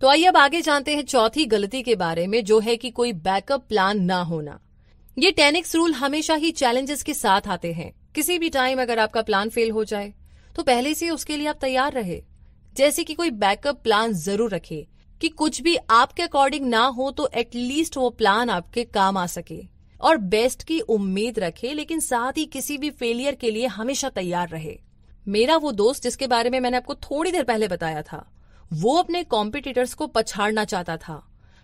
तो आइए अब आगे जानते हैं चौथी गलती के बारे में जो है कि कोई बैकअप प्लान ना होना ये टेनिक्स रूल हमेशा ही चैलेंजेस के साथ आते हैं किसी भी टाइम अगर आपका प्लान फेल हो जाए तो पहले से उसके लिए आप तैयार रहे जैसे कि कोई बैकअप प्लान जरूर रखे कि कुछ भी आपके अकॉर्डिंग ना हो तो एटलीस्ट वो प्लान आपके काम आ सके और बेस्ट की उम्मीद रखे लेकिन साथ ही किसी भी फेलियर के लिए हमेशा तैयार रहे मेरा वो दोस्त जिसके बारे में मैंने आपको थोड़ी देर पहले बताया था वो अपने कॉम्पिटिटर्स को पछाड़ना चाहता था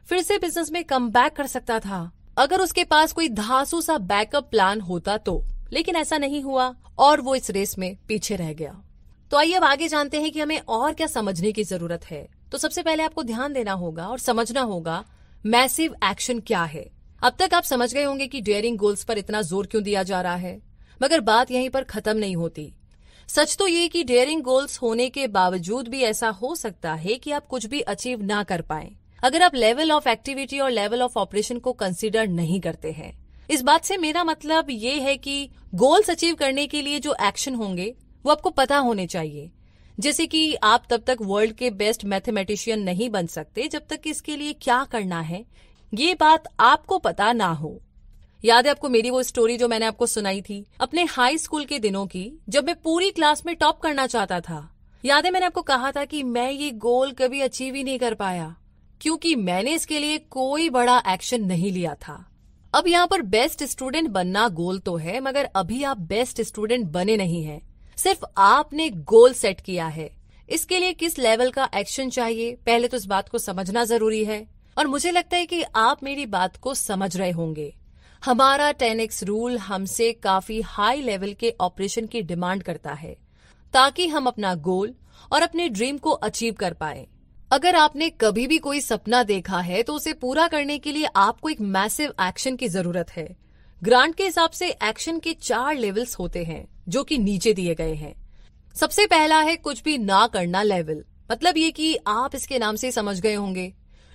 फिर से बिजनेस में कम कर सकता था अगर उसके पास कोई धांसू सा बैकअप प्लान होता तो लेकिन ऐसा नहीं हुआ और वो इस रेस में पीछे रह गया तो आइए अब आगे जानते हैं कि हमें और क्या समझने की जरूरत है तो सबसे पहले आपको ध्यान देना होगा और समझना होगा मैसिव एक्शन क्या है अब तक आप समझ गए होंगे कि डेयरिंग गोल्स पर इतना जोर क्यों दिया जा रहा है मगर बात यहीं पर खत्म नहीं होती सच तो ये कि डेयरिंग गोल्स होने के बावजूद भी ऐसा हो सकता है कि आप कुछ भी अचीव ना कर पाए अगर आप लेवल ऑफ एक्टिविटी और लेवल ऑफ ऑपरेशन को कंसिडर नहीं करते हैं इस बात से मेरा मतलब ये है कि गोल्स अचीव करने के लिए जो एक्शन होंगे वो आपको पता होने चाहिए जैसे कि आप तब तक वर्ल्ड के बेस्ट मैथमेटिशियन नहीं बन सकते जब तक इसके लिए क्या करना है ये बात आपको पता ना हो याद है आपको मेरी वो स्टोरी जो मैंने आपको सुनाई थी अपने हाई स्कूल के दिनों की जब मैं पूरी क्लास में टॉप करना चाहता था याद है मैंने आपको कहा था कि मैं ये गोल कभी अचीव ही नहीं कर पाया क्योंकि मैंने इसके लिए कोई बड़ा एक्शन नहीं लिया था अब यहाँ पर बेस्ट स्टूडेंट बनना गोल तो है मगर अभी आप बेस्ट स्टूडेंट बने नहीं है सिर्फ आपने गोल सेट किया है इसके लिए किस लेवल का एक्शन चाहिए पहले तो इस बात को समझना जरूरी है और मुझे लगता है कि आप मेरी बात को समझ रहे होंगे हमारा टेनिक्स रूल हमसे काफी हाई लेवल के ऑपरेशन की डिमांड करता है ताकि हम अपना गोल और अपने ड्रीम को अचीव कर पाए अगर आपने कभी भी कोई सपना देखा है तो उसे पूरा करने के लिए आपको एक मैसिव एक्शन की जरूरत है ग्रांट के हिसाब से एक्शन के चार लेवल्स होते हैं जो कि नीचे दिए गए हैं सबसे पहला है कुछ भी ना करना लेवल मतलब ये कि आप इसके नाम से समझ गए होंगे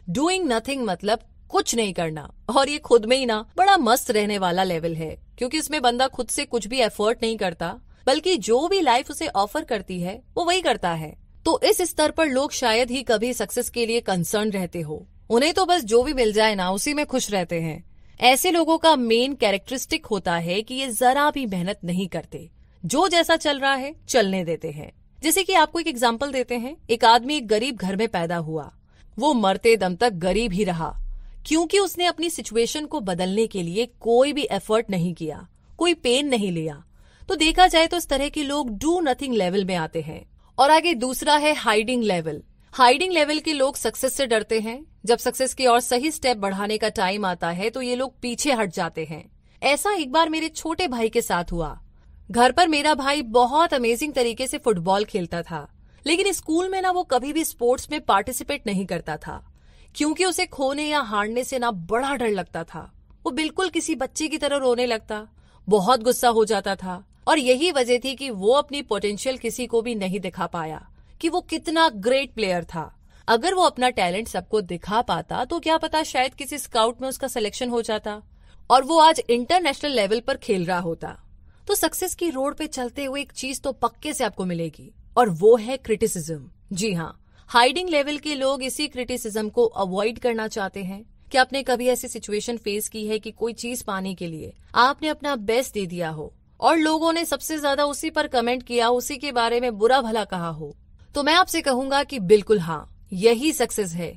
डूइंग नथिंग मतलब कुछ नहीं करना और ये खुद में ही ना बड़ा मस्त रहने वाला लेवल है क्योंकि इसमें बंदा खुद से कुछ भी एफर्ट नहीं करता बल्कि जो भी लाइफ उसे ऑफर करती है वो वही करता है तो इस स्तर पर लोग शायद ही कभी सक्सेस के लिए कंसर्न रहते हो उन्हें तो बस जो भी मिल जाए ना उसी में खुश रहते हैं ऐसे लोगों का मेन कैरेक्टरिस्टिक होता है कि ये जरा भी मेहनत नहीं करते जो जैसा चल रहा है चलने देते हैं जैसे कि आपको एक एग्जाम्पल देते हैं एक आदमी एक गरीब घर में पैदा हुआ वो मरते दम तक गरीब ही रहा क्योंकि उसने अपनी सिचुएशन को बदलने के लिए कोई भी एफर्ट नहीं किया कोई पेन नहीं लिया तो देखा जाए तो इस तरह के लोग डू नथिंग लेवल में आते हैं और आगे दूसरा है हाइडिंग लेवल हाइडिंग लेवल के लोग सक्सेस से डरते हैं जब सक्सेस की ओर सही स्टेप बढ़ाने का टाइम आता है तो ये लोग पीछे हट जाते हैं ऐसा एक बार मेरे छोटे भाई के साथ हुआ घर पर मेरा भाई बहुत अमेजिंग तरीके से फुटबॉल खेलता था लेकिन स्कूल में ना वो कभी भी स्पोर्ट्स में पार्टिसिपेट नहीं करता था क्योंकि उसे खोने या हारने से ना बड़ा डर लगता था वो बिल्कुल किसी बच्चे की तरह रोने लगता बहुत गुस्सा हो जाता था और यही वजह थी कि वो अपनी पोटेंशियल किसी को भी नहीं दिखा पाया कि वो कितना ग्रेट प्लेयर था अगर वो अपना टैलेंट सबको दिखा पाता तो क्या पता शायद किसी स्काउट में उसका सिलेक्शन हो जाता और वो आज इंटरनेशनल लेवल पर खेल रहा होता तो सक्सेस की रोड पे चलते हुए एक चीज तो पक्के से आपको मिलेगी और वो है क्रिटिसिज्म जी हाँ हाइडिंग लेवल के लोग इसी क्रिटिसिज्म को अवॉइड करना चाहते हैं कि आपने कभी ऐसी सिचुएशन फेस की है कि कोई चीज पाने के लिए आपने अपना बेस्ट दे दिया हो और लोगों ने सबसे ज्यादा उसी पर कमेंट किया उसी के बारे में बुरा भला कहा हो तो मैं आपसे कहूंगा कि बिल्कुल हाँ यही सक्सेस है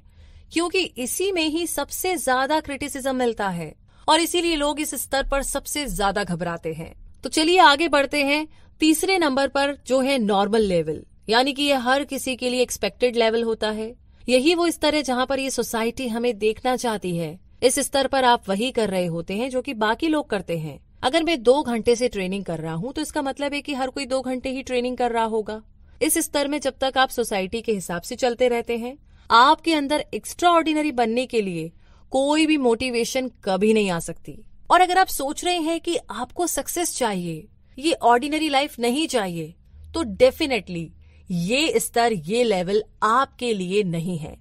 क्योंकि इसी में ही सबसे ज्यादा क्रिटिसिज्म मिलता है और इसीलिए लोग इस स्तर पर सबसे ज्यादा घबराते हैं तो चलिए आगे बढ़ते हैं तीसरे नंबर पर जो है नॉर्मल लेवल यानी कि ये हर किसी के लिए एक्सपेक्टेड लेवल होता है यही वो स्तर है जहां पर ये सोसाइटी हमें देखना चाहती है इस स्तर पर आप वही कर रहे होते हैं जो कि बाकी लोग करते हैं अगर मैं दो घंटे से ट्रेनिंग कर रहा हूं तो इसका मतलब है कि हर कोई दो घंटे ही ट्रेनिंग कर रहा होगा इस स्तर में जब तक आप सोसाइटी के हिसाब से चलते रहते हैं आपके अंदर एक्स्ट्रा ऑर्डिनरी बनने के लिए कोई भी मोटिवेशन कभी नहीं आ सकती और अगर आप सोच रहे हैं कि आपको सक्सेस चाहिए ये ऑर्डिनरी लाइफ नहीं चाहिए तो डेफिनेटली ये स्तर ये लेवल आपके लिए नहीं है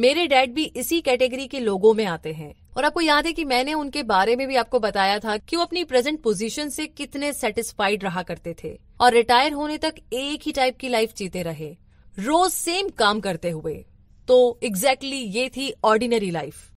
मेरे डैड भी इसी कैटेगरी के लोगों में आते हैं और आपको याद है कि मैंने उनके बारे में भी आपको बताया था कि वो अपनी प्रेजेंट पोजीशन से कितने सेटिस्फाइड रहा करते थे और रिटायर होने तक एक ही टाइप की लाइफ जीते रहे रोज सेम काम करते हुए तो एग्जैक्टली exactly ये थी ऑर्डिनरी लाइफ